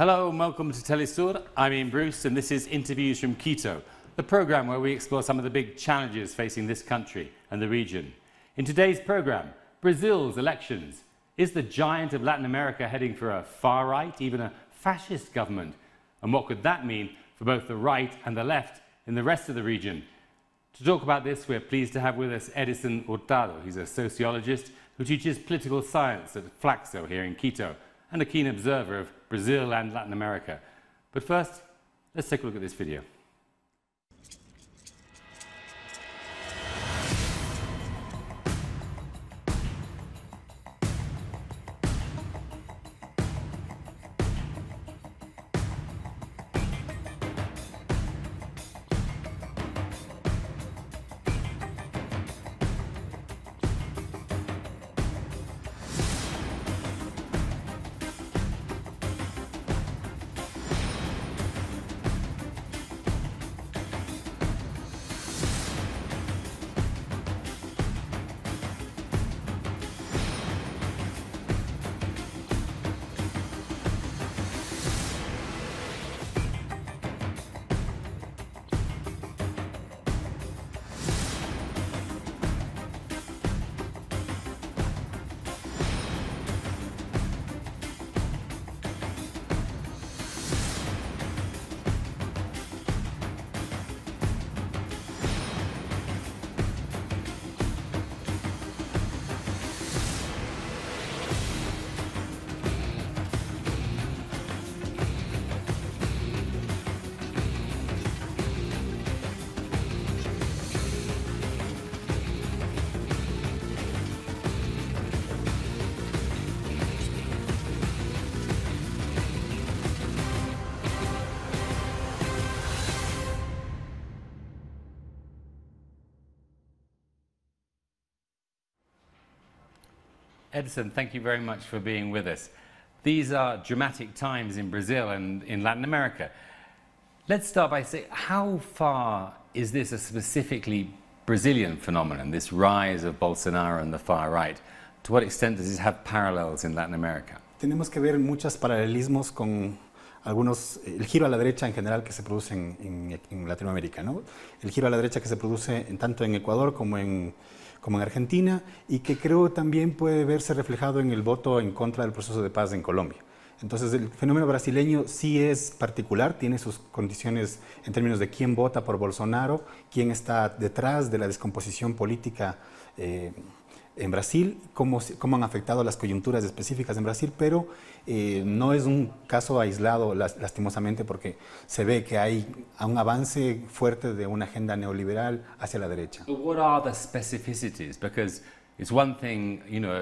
Hello and welcome to Telesur. I'm Ian Bruce and this is Interviews from Quito, the program where we explore some of the big challenges facing this country and the region. In today's program, Brazil's elections. Is the giant of Latin America heading for a far right, even a fascist government? And what could that mean for both the right and the left in the rest of the region? To talk about this, we're pleased to have with us Edison Hurtado. He's a sociologist who teaches political science at Flaxo here in Quito and a keen observer of Brazil and Latin America. But first, let's take a look at this video. Edison, thank you very much for being with us. These are dramatic times in Brazil and in Latin America. Let's start by saying, how far is this a specifically Brazilian phenomenon, this rise of Bolsonaro and the far right? To what extent does this have parallels in Latin America? Tenemos que ver muchos paralelismos con algunos, el giro a la derecha en general que se produce en, en, en Latinoamérica, ¿no? El giro a la derecha que se produce en, tanto en Ecuador como en, como en Argentina, y que creo también puede verse reflejado en el voto en contra del proceso de paz en Colombia. Entonces el fenómeno brasileño sí es particular, tiene sus condiciones en términos de quién vota por Bolsonaro, quién está detrás de la descomposición política. Eh, en Brasil, cómo, cómo han afectado las coyunturas específicas en Brasil, pero eh, no es un caso aislado lastimosamente porque se ve que hay un avance fuerte de una agenda neoliberal hacia la derecha. What are the specificities? Because it's one thing, you know,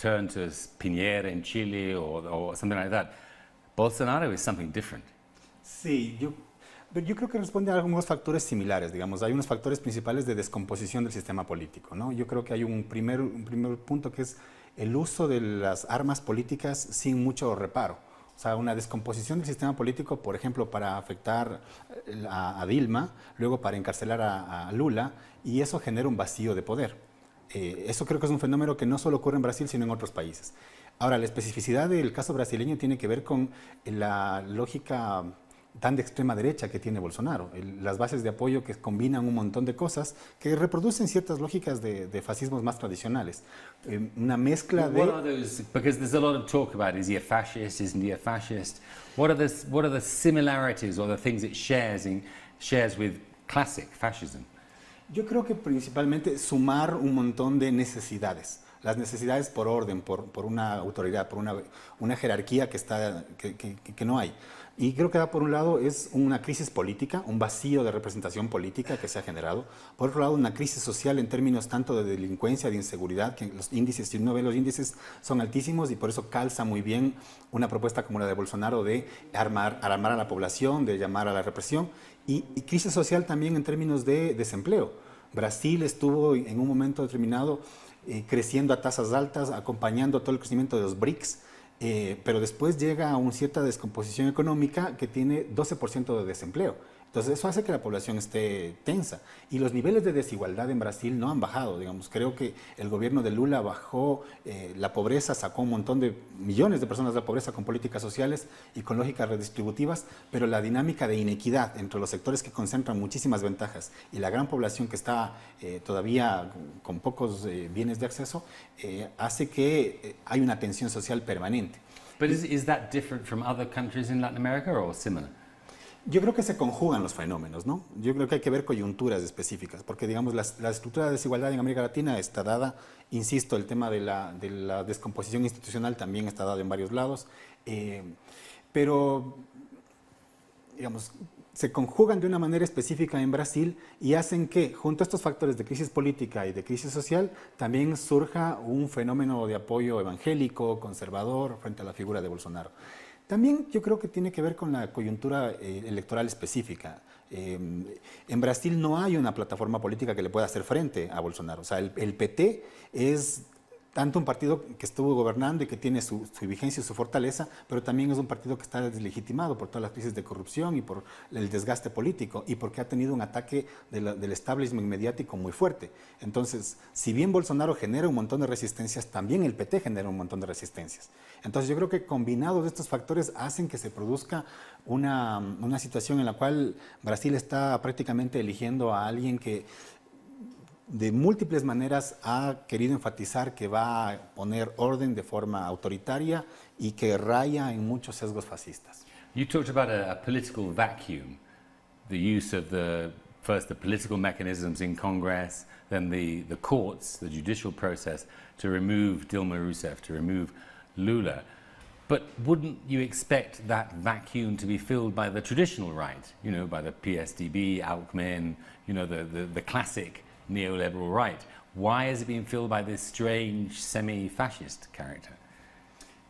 turn to Piñera in Chile or, or something like that. Bolsonaro is something different. Sí, yo pero yo creo que responde a algunos factores similares, digamos. Hay unos factores principales de descomposición del sistema político, ¿no? Yo creo que hay un primer, un primer punto que es el uso de las armas políticas sin mucho reparo. O sea, una descomposición del sistema político, por ejemplo, para afectar eh, a, Dilma, luego para encarcelar a, Lula, y eso genera un vacío de poder. Eh, eso creo que es un fenómeno que no solo ocurre en Brasil, sino en otros países. Ahora, la especificidad del caso brasileño tiene que ver con la lógica tan de extrema derecha que tiene Bolsonaro, las bases de apoyo que combinan un montón de cosas que reproducen ciertas lógicas de, de fascismos más tradicionales, eh, una mezcla de. What are those? Because there's a lot of talk about is he a fascist? Isn't he a fascist? What are the what are the similarities or the things it shares in shares with classic fascism? Yo creo que principalmente sumar un montón de necesidades las necesidades por orden, por, por una autoridad, por una, una jerarquía que, está, que, que, que no hay. Y creo que da por un lado es una crisis política, un vacío de representación política que se ha generado. Por otro lado, una crisis social en términos tanto de delincuencia, de inseguridad, que los índices, si uno ve los índices, son altísimos y por eso calza muy bien una propuesta como la de Bolsonaro de armar, a la población, de llamar a la represión. Y, crisis social también en términos de desempleo. Brasil estuvo en un momento determinado eh, creciendo a tasas altas, acompañando todo el crecimiento de los BRICS eh, pero después llega a una cierta descomposición económica que tiene 12% de desempleo. Entonces eso hace que la población esté tensa. Y los niveles de desigualdad en Brasil no han bajado, digamos. Creo que el gobierno de Lula bajó eh, la pobreza, sacó un montón de millones de personas de la pobreza con políticas sociales y con lógicas redistributivas, pero la dinámica de inequidad entre los sectores que concentran muchísimas ventajas y la gran población que está eh, todavía con pocos eh, bienes de acceso hace que hay una tensión social permanente. is, is that different from other countries in Latin similar? Yo creo que se conjugan los fenómenos, ¿no? Yo creo que hay que ver coyunturas específicas, porque digamos, la, estructura de desigualdad en América Latina está dada, insisto, el tema de la, descomposición institucional también está dado en varios lados, eh, pero, digamos, se conjugan de una manera específica en Brasil y hacen que, junto a estos factores de crisis política y de crisis social, también surja un fenómeno de apoyo evangélico, conservador, frente a la figura de Bolsonaro. También yo creo que tiene que ver con la coyuntura eh, electoral específica. Em, en Brasil no hay una plataforma política que le pueda hacer frente a Bolsonaro. O sea, el PT es tanto un partido que estuvo gobernando y que tiene su, vigencia y su fortaleza, pero también es un partido que está deslegitimado por todas las crisis de corrupción y por el desgaste político y porque ha tenido un ataque del establishment mediático muy fuerte. Entonces, si bien Bolsonaro genera un montón de resistencias, también el PT genera un montón de resistencias. Entonces, yo creo que combinados estos factores hacen que se produzca una, una situación en la cual Brasil está prácticamente eligiendo a alguien que de múltiples maneras ha querido enfatizar que va a poner orden de forma autoritaria y que raya en muchos sesgos fascistas. You talked about a, a political vacuum, the use of the first the political mechanisms in Congress, then the, the courts, the judicial process to remove Dilma Rousseff, to remove Lula. But wouldn't you expect that vacuum to be filled by the traditional right, you know, by the PSDB, Alckmin, you know, the, the, the classic neoliberal right. Why has it been filled by this strange semi-fascist character?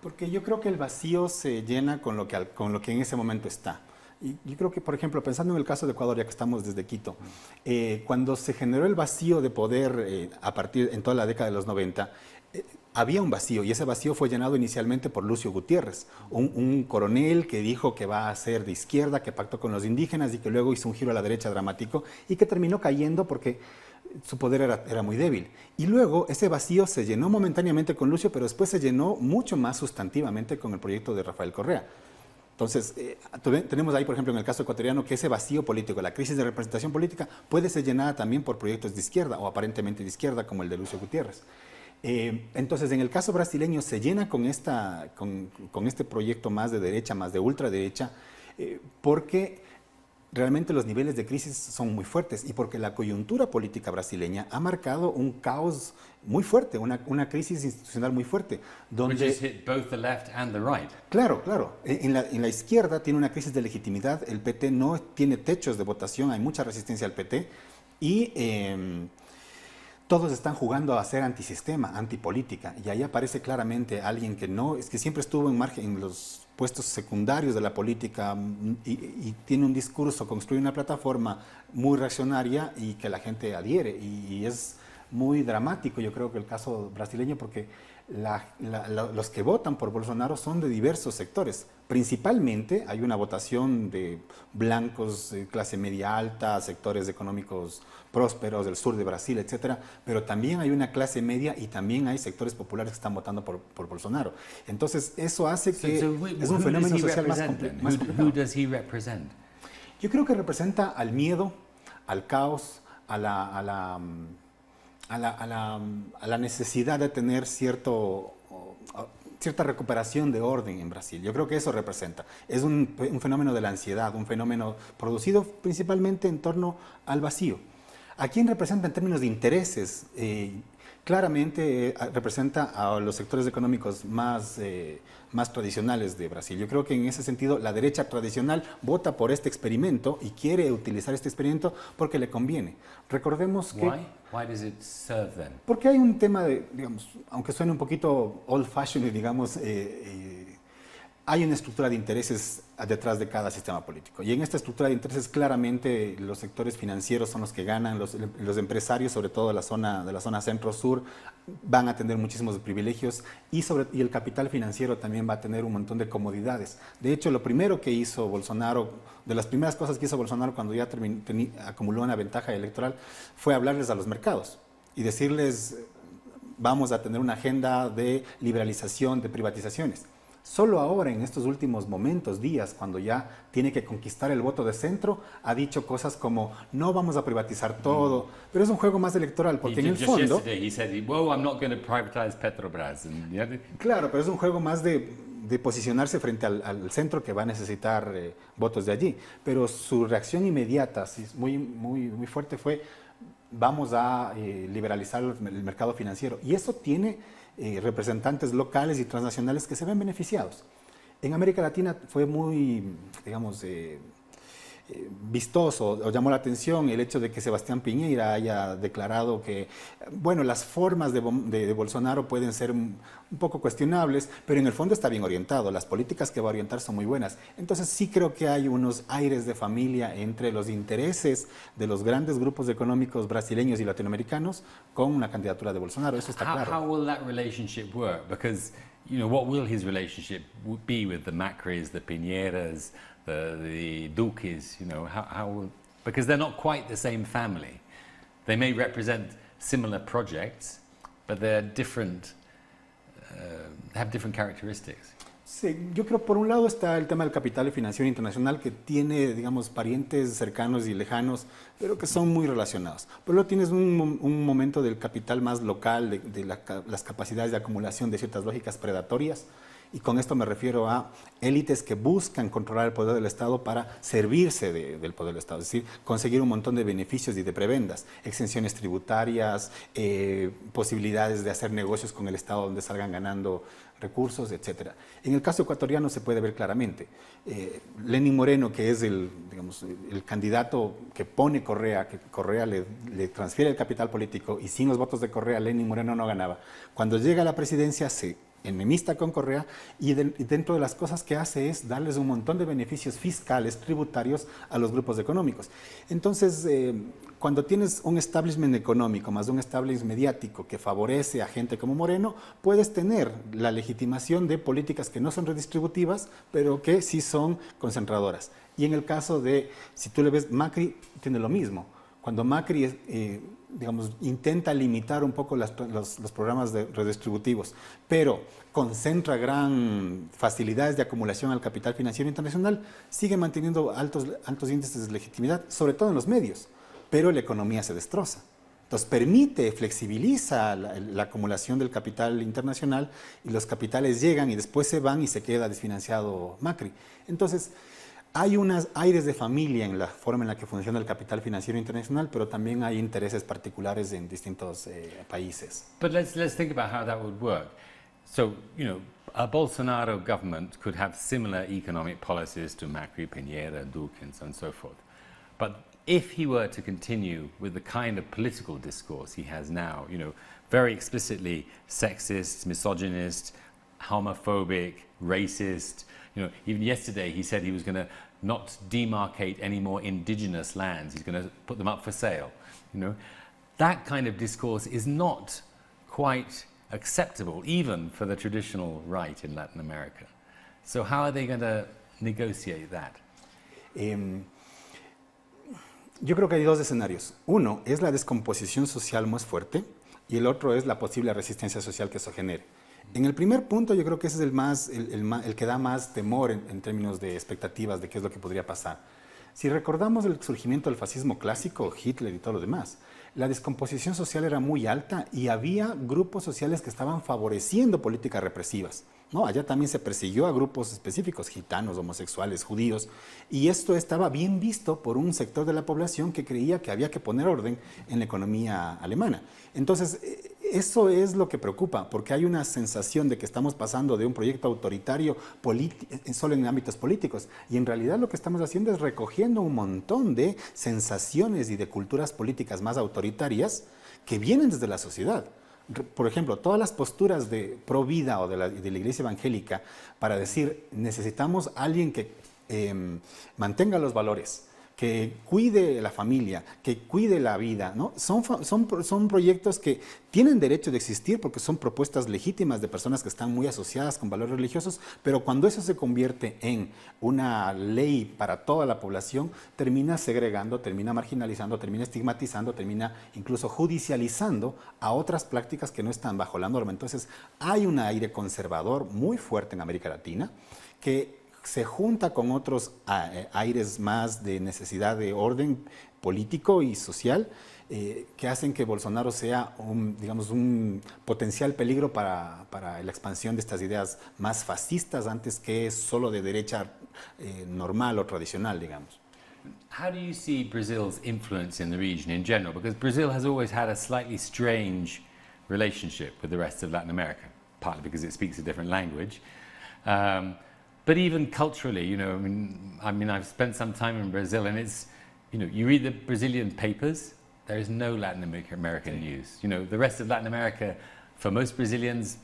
Porque yo creo que el vacío se llena con lo que, con lo que en ese momento está. Y yo creo que, por ejemplo, pensando en el caso de Ecuador, ya que estamos desde Quito, eh, cuando se generó el vacío de poder eh, a partir en toda la década de los 90, eh, había un vacío y ese vacío fue llenado inicialmente por Lucio Gutiérrez, un, un, coronel que dijo que va a ser de izquierda, que pactó con los indígenas y que luego hizo un giro a la derecha dramático y que terminó cayendo porque su poder era, muy débil. Y luego ese vacío se llenó momentáneamente con Lucio, pero después se llenó mucho más sustantivamente con el proyecto de Rafael Correa. Entonces, eh, tenemos ahí, por ejemplo, en el caso ecuatoriano, que ese vacío político, la crisis de representación política, puede ser llenada también por proyectos de izquierda o aparentemente de izquierda, como el de Lucio Gutiérrez. Eh, entonces, en el caso brasileño, se llena con, este proyecto más de derecha, más de ultraderecha, eh, porque realmente los niveles de crisis son muy fuertes y porque la coyuntura política brasileña ha marcado un caos muy fuerte, una, crisis institucional muy fuerte. Donde, la Claro, claro. E, en la, izquierda tiene una crisis de legitimidad, el PT no tiene techos de votación, hay mucha resistencia al PT y... Em, todos están jugando a ser antisistema, antipolítica, y ahí aparece claramente alguien que no, es que siempre estuvo en margen en los puestos secundarios de la política y, tiene un discurso, construye una plataforma muy reaccionaria y que la gente adhiere. Y, es muy dramático, yo creo que el caso brasileño, porque los que votan por Bolsonaro son de diversos sectores principalmente hay una votación de blancos, de clase media alta, sectores económicos prósperos del sur de Brasil, etcétera, pero también hay una clase media y también hay sectores populares que están votando por, por Bolsonaro. Entonces, eso hace que es un fenómeno social más, does ¿Quién representa? Yo creo que representa al miedo, al caos, a la, a la necesidad de tener cierto cierta recuperación de orden en Brasil. Yo creo que eso representa. Es un, fenómeno de la ansiedad, un fenómeno producido principalmente en torno al vacío. ¿A quién representa en términos de intereses? Eh, claramente eh, representa a los sectores económicos más, eh, más tradicionales de Brasil. Yo creo que en ese sentido la derecha tradicional vota por este experimento y quiere utilizar este experimento porque le conviene. Recordemos que... ¿Por qué? does it serve, them? Porque hay un tema de, digamos, aunque suene un poquito old fashioned, digamos, eh, hay una estructura de intereses detrás de cada sistema político. Y en esta estructura de intereses claramente los sectores financieros son los que ganan, los, empresarios, sobre todo de la zona, de la zona centro-sur, van a tener muchísimos privilegios y, sobre, y el capital financiero también va a tener un montón de comodidades. De hecho, lo primero que hizo Bolsonaro, de las primeras cosas que hizo Bolsonaro cuando ya acumuló una ventaja electoral, fue hablarles a los mercados y decirles, vamos a tener una agenda de liberalización, de privatizaciones. Solo ahora, en estos últimos momentos, días, cuando ya tiene que conquistar el voto de centro, ha dicho cosas como no vamos a privatizar mm. todo, pero es un juego más electoral, porque en el fondo... Claro, pero es un juego más de, posicionarse frente al, centro que va a necesitar eh, votos de allí. Pero su reacción inmediata, muy, muy, muy fuerte, fue vamos a eh, liberalizar el mercado financiero. Y eso tiene eh, representantes locales y transnacionales que se ven beneficiados. En América Latina fue muy, digamos, eh, vistoso o llamó la atención el hecho de que Sebastián Piñera haya declarado que, bueno, las formas de, Bolsonaro pueden ser un poco cuestionables, pero en el fondo está bien orientado, las políticas que va a orientar son muy buenas. Entonces sí creo que hay unos aires de familia entre los intereses de los grandes grupos económicos brasileños y latinoamericanos con una candidatura de Bolsonaro, eso está claro. How, will that relationship work? Because, you know, what will his relationship be with the Macris, Piñeras, the, duques, you know, how, how, because they're not quite the same family. They may Sí, yo creo por un lado está el tema del capital y financiación internacional que tiene, digamos, parientes cercanos y lejanos, pero que son muy relacionados. Por luego tienes un, momento del capital más local, de, las capacidades de acumulación de ciertas lógicas predatorias, y con esto me refiero a élites que buscan controlar el poder del Estado para servirse del poder del Estado, es decir, conseguir un montón de beneficios y de prebendas, exenciones tributarias, eh, posibilidades de hacer negocios con el Estado donde salgan ganando recursos, etc. En el caso ecuatoriano se puede ver claramente. Eh, Lenín Moreno, que es el, candidato que pone Correa, que Correa le, le, transfiere el capital político y sin los votos de Correa Lenín Moreno no ganaba. Cuando llega a la presidencia se enemista con Correa y, dentro de las cosas que hace es darles un montón de beneficios fiscales, tributarios a los grupos económicos. Entonces, eh, cuando tienes un establishment económico más un establishment mediático que favorece a gente como Moreno, puedes tener la legitimación de políticas que no son redistributivas, pero que sí son concentradoras. Y en el caso de, si tú le ves, Macri tiene lo mismo cuando Macri, eh, digamos, intenta limitar un poco los, programas redistributivos, pero concentra gran facilidades de acumulación al capital financiero internacional, sigue manteniendo altos, altos índices de legitimidad, sobre todo en los medios, pero la economía se destroza. Entonces permite, flexibiliza la, la, acumulación del capital internacional y los capitales llegan y después se van y se queda desfinanciado Macri. Entonces, hay are aires de familia en la forma en la que funciona el capital financiero internacional, pero también hay intereses particulares en distintos eh, países. But let's let's think about how that would work. So, you know, a Bolsonaro government could have similar economic policies to Macri, Pinera, Duque, and so, and so forth. But if he were to continue with the kind of political discourse he has now, you know, very explicitly sexist, misogynist, homophobic, racist, you know, even yesterday he said he was going to not demarcate any more indigenous lands. He's going to put them up for sale. You know, that kind of discourse is not quite acceptable even for the traditional right in Latin America. So how are they going to negotiate that? Um, yo creo que hay dos escenarios. Uno es la descomposición social más fuerte y el otro es la posible resistencia social que eso genere. En el primer punto yo creo que ese es el, más, el, que da más temor en, términos de expectativas de qué es lo que podría pasar. Si recordamos el surgimiento del fascismo clásico, Hitler y todo lo demás, la descomposición social era muy alta y había grupos sociales que estaban favoreciendo políticas represivas. No, allá también se persiguió a grupos específicos, gitanos, homosexuales, judíos, y esto estaba bien visto por un sector de la población que creía que había que poner orden en la economía alemana. Entonces, eh, eso es lo que preocupa, porque hay una sensación de que estamos pasando de un proyecto autoritario eh, solo en ámbitos políticos. Y en realidad lo que estamos haciendo es recogiendo un montón de sensaciones y de culturas políticas más autoritarias que vienen desde la sociedad por ejemplo, todas las posturas de pro vida o de la, iglesia evangélica para decir necesitamos alguien que em, mantenga los valores, que cuide la familia, que cuide la vida. ¿no? Son, son, son proyectos que tienen derecho de existir porque son propuestas legítimas de personas que están muy asociadas con valores religiosos, pero cuando eso se convierte en una ley para toda la población, termina segregando, termina marginalizando, termina estigmatizando, termina incluso judicializando a otras prácticas que no están bajo la norma. Entonces, hay un aire conservador muy fuerte en América Latina que se junta con otros eh, aires más de necesidad de orden político y social eh, que hacen que Bolsonaro sea un, digamos, un potencial peligro para, para, la expansión de estas ideas más fascistas antes que solo de derecha eh, normal o tradicional, digamos. How do you see Brazil's influence in the region in general? Because Brazil has always had a slightly strange relationship with the rest of Latin America, partly because it speaks a different language. Um, But even culturally, you know, I mean, I mean, I've spent some time in Brazil, and it's, you know, you read the Brazilian papers. There is no Latin American news. You know, the rest of Latin America, for most Brazilians,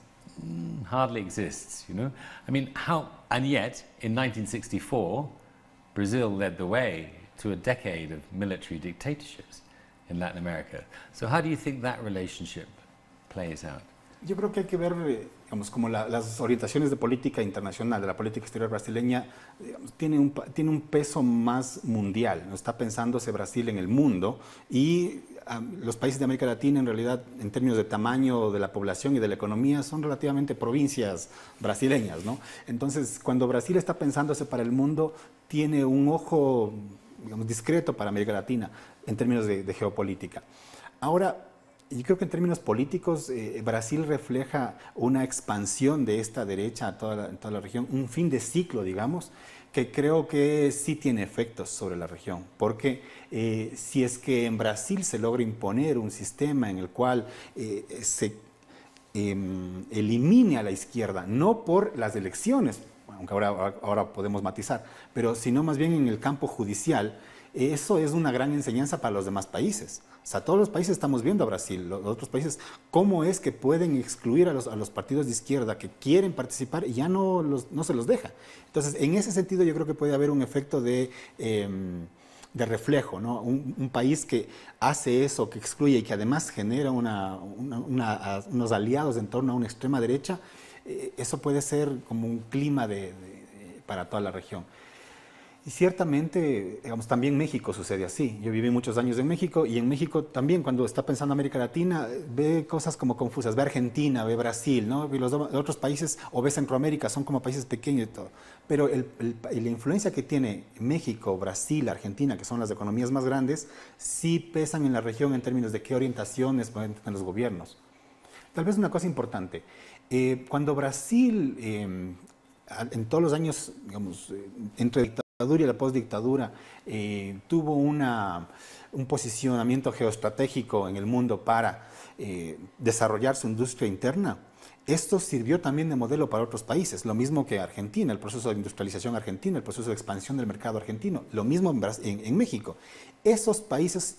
mm, hardly exists. You know, I mean, how? And yet, in 1964, Brazil led the way to a decade of military dictatorships in Latin America. So, how do you think that relationship plays out? Yo creo que hay que ver como las orientaciones de política internacional, de la política exterior brasileña, tiene, un, tiene un peso más mundial. ¿no? Está pensándose Brasil en el mundo y ah, los países de América Latina, en realidad, en términos de tamaño de la población y de la economía, son relativamente provincias brasileñas. ¿no? Entonces, cuando Brasil está pensándose para el mundo, tiene un ojo digamos, discreto para América Latina en términos de, de geopolítica. Ahora, yo creo que en términos políticos, eh, Brasil refleja una expansión de esta derecha a toda la, región, un fin de ciclo, digamos, que creo que sí tiene efectos sobre la región, porque eh, si es que en Brasil se logra imponer un sistema en el cual eh, se em, elimine a la izquierda, no por las elecciones, aunque ahora, ahora podemos matizar, pero sino más bien en el campo judicial, eso es una gran enseñanza para los demás países. O sea, todos los países estamos viendo a Brasil, los otros países, cómo es que pueden excluir a los, partidos de izquierda que quieren participar y ya no, se los deja. Entonces, en ese sentido yo creo que puede haber un efecto de... Em, reflejo, ¿no? Un, país que hace eso, que excluye y que además genera unos aliados en torno a una extrema derecha, eh, eso puede ser como un clima para toda la región. Y ciertamente, digamos, también México sucede así. Yo viví muchos años en México y en México también, cuando está pensando América Latina, ve cosas como confusas. Ve Argentina, ve Brasil, ¿no? Y los otros países, o ve Centroamérica, son como países pequeños y todo. Pero el, la influencia que tiene México, Brasil, Argentina, que son las economías más grandes, sí pesan en la región en términos de qué orientaciones pueden tener los gobiernos. Tal vez una cosa importante. Eh, cuando Brasil, eh, en todos los años, digamos, eh, entre dictadura y la postdictadura eh, tuvo una, un posicionamiento geoestratégico en el mundo para eh, desarrollar su industria interna. Esto sirvió también de modelo para otros países, lo mismo que Argentina, el proceso de industrialización argentina, el proceso de expansión del mercado argentino, lo mismo en México. Esos países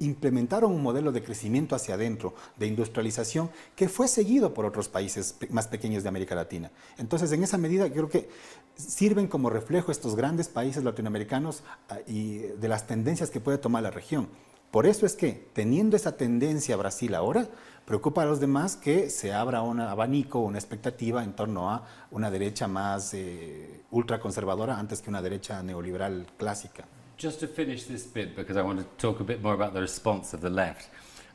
implementaron un modelo de crecimiento hacia adentro, de industrialización, que fue seguido por otros países más pequeños de América Latina. Entonces, en esa medida, creo que sirven como reflejo estos grandes países latinoamericanos ah, y eh, de las tendencias que puede tomar la región. Por eso es que, teniendo esa tendencia Brasil ahora, preocupa a los demás que se abra un abanico, una expectativa en torno a una derecha más eh, ultraconservadora antes que una derecha neoliberal clásica. just to finish this bit, because I want to talk a bit more about the response of the left,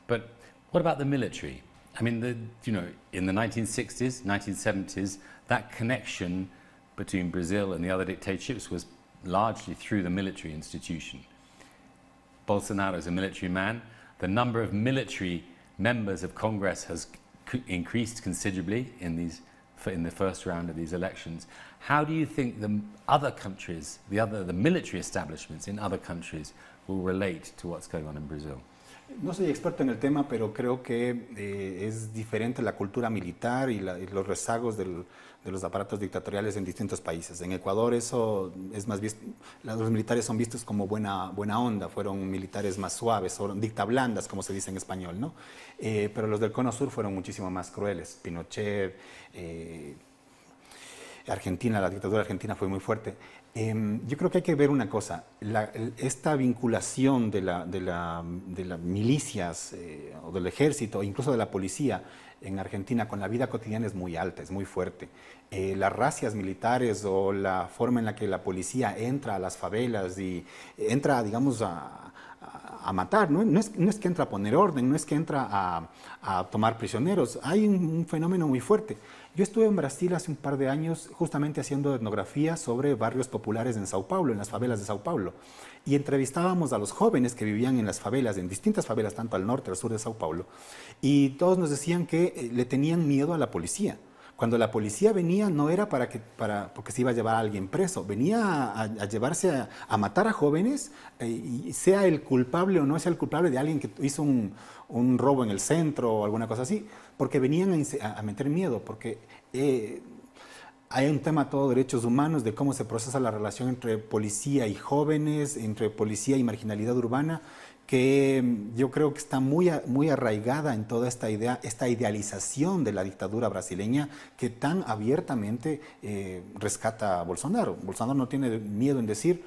but what about the military? I mean, the, you know, in the 1960s, 1970s, that connection between Brazil and the other dictatorships was largely through the military institution. Bolsonaro is a military man. The number of military members of Congress has increased considerably in, these, in the first round of these elections. ¿Cómo do que think the other countries, the other the military establishments in other countries will relate to what's going on No soy experto en el tema, pero creo que eh, es diferente la cultura militar y, los rezagos de los aparatos dictatoriales en distintos países. En Ecuador eso es más visto, los militares son vistos como buena, buena onda, fueron militares más suaves, fueron dictablandas, como se dice en español, ¿no? Eh, pero los del Cono Sur fueron muchísimo más crueles. Pinochet... Eh, Argentina, la dictadura argentina fue muy fuerte. Em, yo creo que hay que ver una cosa, esta vinculación de las milicias eh, o del ejército, e incluso de la policía en Argentina con la vida cotidiana es muy alta, es muy fuerte. Eh, las racias militares o la forma en la que la policía entra a las favelas y entra, digamos, a, matar, no, es, que entra a poner orden, no es que entra a, tomar prisioneros, hay un fenómeno muy fuerte. Yo estuve en Brasil hace un par de años justamente haciendo etnografía sobre barrios populares en Sao Paulo, en las favelas de Sao Paulo, y entrevistábamos a los jóvenes que vivían en las favelas, en distintas favelas, tanto al norte, al sur de Sao Paulo, y todos nos decían que eh, le tenían miedo a la policía cuando la policía venía no era para porque se iba a llevar a alguien preso, venía a, llevarse a, matar a jóvenes, eh, y sea el culpable o no sea el culpable de alguien que hizo un, robo en el centro o alguna cosa así, porque venían a, meter miedo, porque eh, hay un tema todo derechos humanos, de cómo se procesa la relación entre policía y jóvenes, entre policía y marginalidad urbana que em, yo creo que está muy, muy arraigada en toda esta idea, esta idealización de la dictadura brasileña que tan abiertamente eh, rescata a Bolsonaro. Bolsonaro no tiene miedo en decir,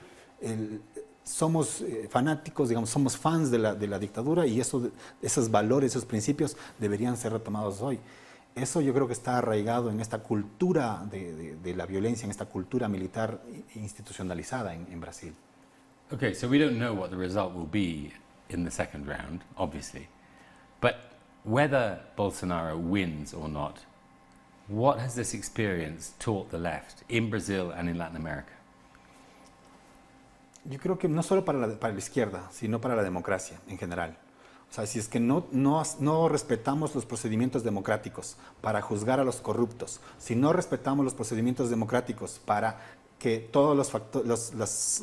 somos eh, fanáticos, digamos, somos fans de la, de la dictadura y eso, esos valores, esos principios deberían ser retomados hoy. Eso yo creo que está arraigado en esta cultura de, de, la violencia, en esta cultura militar institucionalizada en, en Brasil. Okay, so we don't know what the result will be in the second round, obviously. But whether Bolsonaro wins or not, what has this experience taught the left in Brazil and in Latin America? Yo creo que no solo para la, la izquierda, sino para la democracia en general. O sea, si es que no, no, no, respetamos los procedimientos democráticos para juzgar a los corruptos, si no respetamos los procedimientos democráticos para que todas los,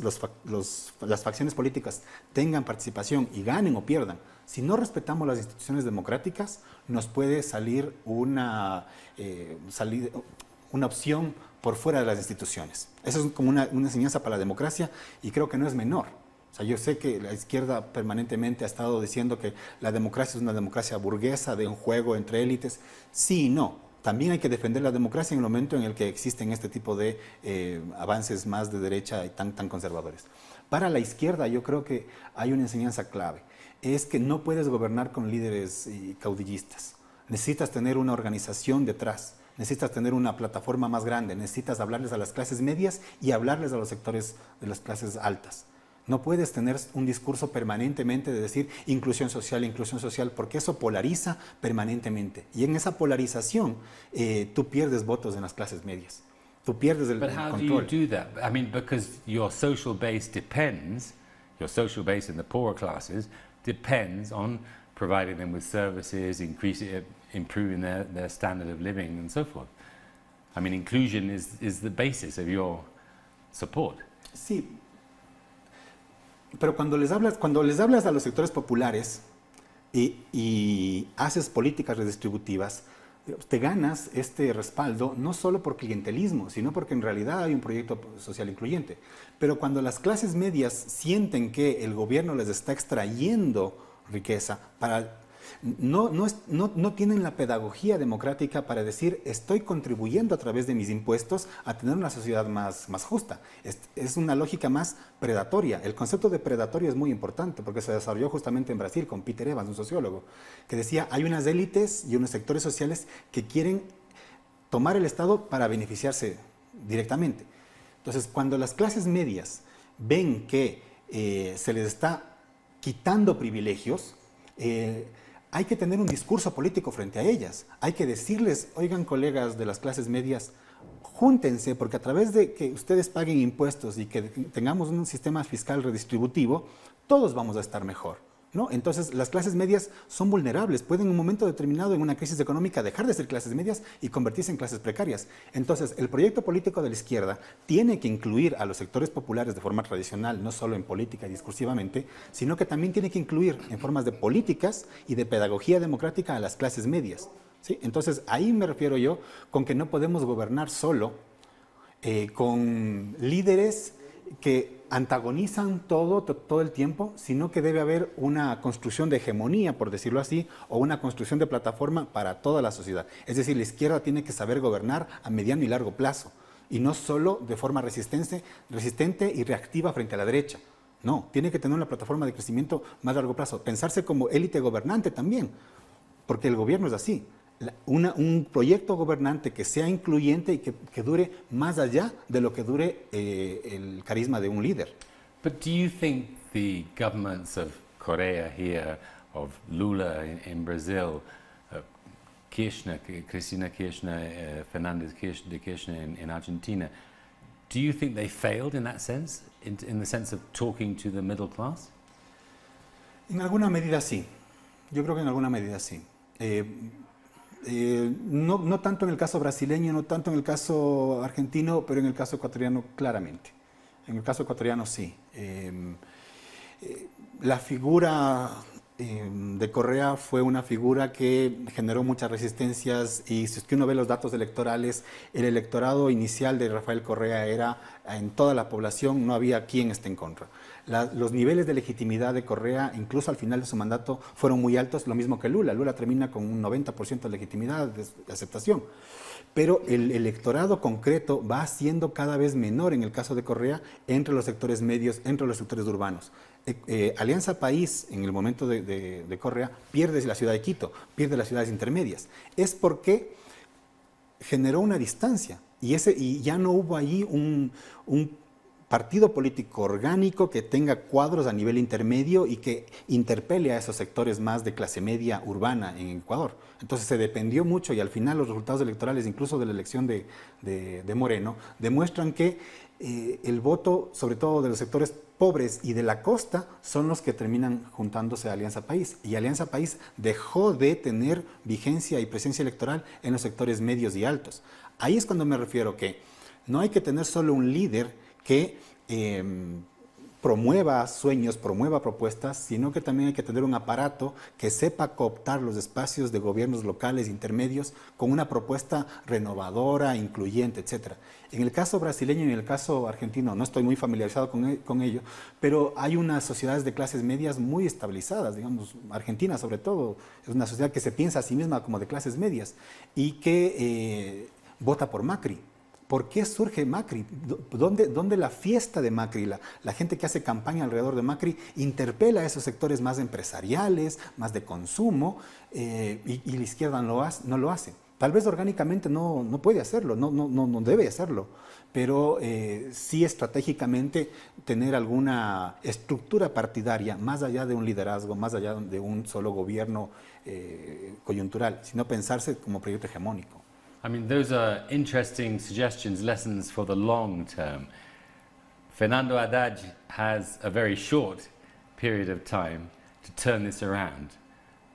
las facciones políticas tengan participación y ganen o pierdan, si no respetamos las instituciones democráticas, nos puede salir una, eh, una opción por fuera de las instituciones. Eso es como una, una enseñanza para la democracia y creo que no es menor. O sea, yo sé que la izquierda permanentemente ha estado diciendo que la democracia es una democracia burguesa de un juego entre élites. Sí y no también hay que defender la democracia en el momento en el que existen este tipo de eh, avances más de derecha y tan, tan conservadores. Para la izquierda yo creo que hay una enseñanza clave, es que no puedes gobernar con líderes eh, caudillistas, necesitas tener una organización detrás, necesitas tener una plataforma más grande, necesitas hablarles a las clases medias y hablarles a los sectores de las clases altas. No puedes tener un discurso permanentemente de decir inclusión social, inclusión social, porque eso polariza permanentemente. Y en esa polarización eh, tú pierdes votos en las clases medias. Tú pierdes el, control. ¿Pero I mean, because your social base depends, your social base in the poorer classes depends on providing them with services, increasing, eh, improving their, their standard of living, and so forth. I mean, inclusion is, is the basis of your support pero cuando les hablas, cuando les hablas a los sectores populares y, y haces políticas redistributivas, te ganas este respaldo no solo por clientelismo, sino porque en realidad hay un proyecto social incluyente. Pero cuando las clases medias sienten que el gobierno les está extrayendo riqueza para no, no, es, no, no tienen la pedagogía democrática para decir estoy contribuyendo a través de mis impuestos a tener una sociedad más, más justa. Es, es una lógica más predatoria. El concepto de predatorio es muy importante porque se desarrolló justamente en Brasil con Peter Evans, un sociólogo, que decía hay unas élites y unos sectores sociales que quieren tomar el Estado para beneficiarse directamente. Entonces, cuando las clases medias ven que eh, se les está quitando privilegios, eh, hay que tener un discurso político frente a ellas. Hay que decirles, oigan colegas de las clases medias, júntense, porque a través de que ustedes paguen impuestos y que tengamos un sistema fiscal redistributivo, todos vamos a estar mejor. Entonces, las clases medias son vulnerables, pueden en un momento determinado, en una crisis económica, dejar de ser clases medias y convertirse en clases precarias. Entonces, el proyecto político de la izquierda tiene que incluir a los sectores populares de forma tradicional, no solo en política y discursivamente, sino que también tiene que incluir en formas de políticas y de pedagogía democrática a las clases medias. Entonces, ahí me refiero yo con que no podemos gobernar solo eh, con líderes que antagonizan todo, todo el tiempo, sino que debe haber una construcción de hegemonía, por decirlo así, o una construcción de plataforma para toda la sociedad. Es decir, la izquierda tiene que saber gobernar a mediano y largo plazo, y no solo de forma resistente, resistente y reactiva frente a la derecha. No, tiene que tener una plataforma de crecimiento más a largo plazo, pensarse como élite gobernante también, porque el gobierno es así una, un proyecto gobernante que sea incluyente y que, que dure más allá de lo que dure eh, el carisma de un líder. But do you think the governments of Korea here, of Lula in, in Brazil, uh, Kirchner, Cristina Kirchner, uh, Fernandez de Kirchner en Argentina, do you think they failed in that sense, in, in the sense of talking to the middle class? En alguna medida sí. Yo creo que en alguna medida sí. Eh, eh, no, tanto en el caso brasileño, no tanto en el caso argentino, pero en el caso ecuatoriano claramente. En el caso ecuatoriano sí. Em, eh, la figura Em, de Correa fue una figura que generó muchas resistencias y si uno ve los datos electorales, el electorado inicial de Rafael Correa era en toda la población, no había quien esté en contra. los niveles de legitimidad de Correa, incluso al final de su mandato, fueron muy altos, lo mismo que Lula. Lula termina con un 90% de legitimidad, de aceptación pero el electorado concreto va siendo cada vez menor en el caso de Correa entre los sectores medios, entre los sectores urbanos. Eh, eh, Alianza País, en el momento de, Correa, pierde la ciudad de Quito, pierde las ciudades intermedias. Es porque generó una distancia y, ese, y ya no hubo allí un, partido político orgánico que tenga cuadros a nivel intermedio y que interpele a esos sectores más de clase media urbana en Ecuador. Entonces se dependió mucho y al final los resultados electorales, incluso de la elección de, Moreno, demuestran que eh, el voto, sobre todo de los sectores pobres y de la costa son los que terminan juntándose a Alianza País. Y Alianza País dejó de tener vigencia y presencia electoral en los sectores medios y altos. Ahí es cuando me refiero que no hay que tener solo un líder que eh, promueva sueños, promueva propuestas, sino que también hay que tener un aparato que sepa cooptar los espacios de gobiernos locales intermedios con una propuesta renovadora, incluyente, etc. En el caso brasileño y en el caso argentino, no estoy muy familiarizado e-, con, ello, pero hay unas sociedades de clases medias muy estabilizadas, digamos, Argentina sobre todo, es una sociedad que se piensa a sí misma como de clases medias y que eh, vota por Macri ¿Por qué surge Macri? ¿Dónde, la fiesta de Macri, la, gente que hace campaña alrededor de Macri, interpela a esos sectores más empresariales, más de consumo, eh, y, la izquierda no, lo hace? Tal vez orgánicamente no, no puede hacerlo, no, no, no, debe hacerlo, pero eh, sí estratégicamente tener alguna estructura partidaria, más allá de un liderazgo, más allá de un solo gobierno eh, coyuntural, sino pensarse como proyecto hegemónico. I mean, those are interesting suggestions, lessons for the long term. Fernando Haddad has a very short period of time to turn this around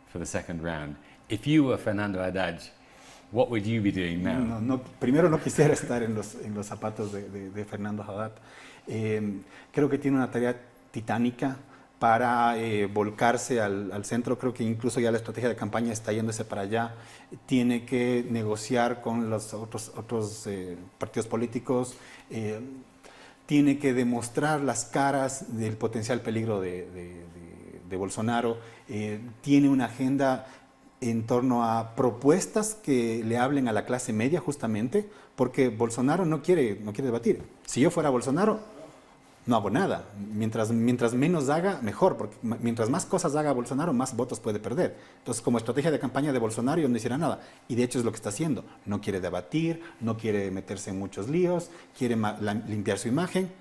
for the second round. If you were Fernando Haddad, what would you be doing now? No, no, primero no quisiera estar en los, en los zapatos de, de, de Fernando Haddad. Eh, creo que tiene una tarea titánica. para eh, volcarse al, centro, creo que incluso ya la estrategia de campaña está yéndose para allá, tiene que negociar con los otros, otros eh, partidos políticos, eh, tiene que demostrar las caras del potencial peligro de, de Bolsonaro, tiene una agenda en torno a propuestas que le hablen a la clase media justamente, porque Bolsonaro no quiere, no quiere debatir. Si yo fuera Bolsonaro, no hago nada. Mientras, menos haga, mejor, porque mientras más cosas haga Bolsonaro, más votos puede perder. Entonces, como estrategia de campaña de Bolsonaro, no hiciera nada. Y de hecho es lo que está haciendo. No quiere debatir, no quiere meterse en muchos líos, quiere limpiar su imagen.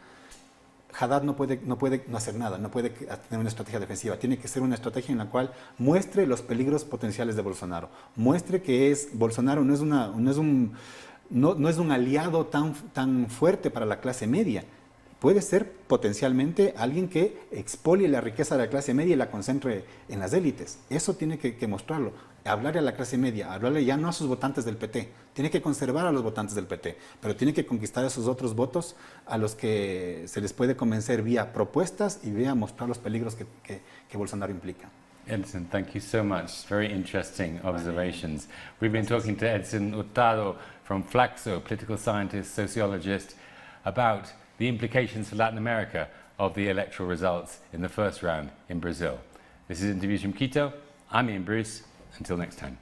Haddad no puede, no puede no hacer nada, no puede tener una estrategia defensiva. Tiene que ser una estrategia en la cual muestre los peligros potenciales de Bolsonaro. Muestre que es Bolsonaro no es, no es, un, aliado tan, tan fuerte para la clase media puede ser potencialmente alguien que expolie la riqueza de la clase media y la concentre en las élites. Eso tiene que, mostrarlo. Hablarle a la clase media, hablarle ya no a sus votantes del PT, tiene que conservar a los votantes del PT, pero tiene que conquistar esos otros votos a los que se les puede convencer vía propuestas y vía mostrar los peligros que, que, Bolsonaro implica. Edson, thank you so much. Very interesting observations. We've been talking to Edson Hurtado from Flaxo, political scientist, sociologist, about the implications for Latin America of the electoral results in the first round in Brazil. This is Interviews from Quito. I'm Ian Bruce. Until next time.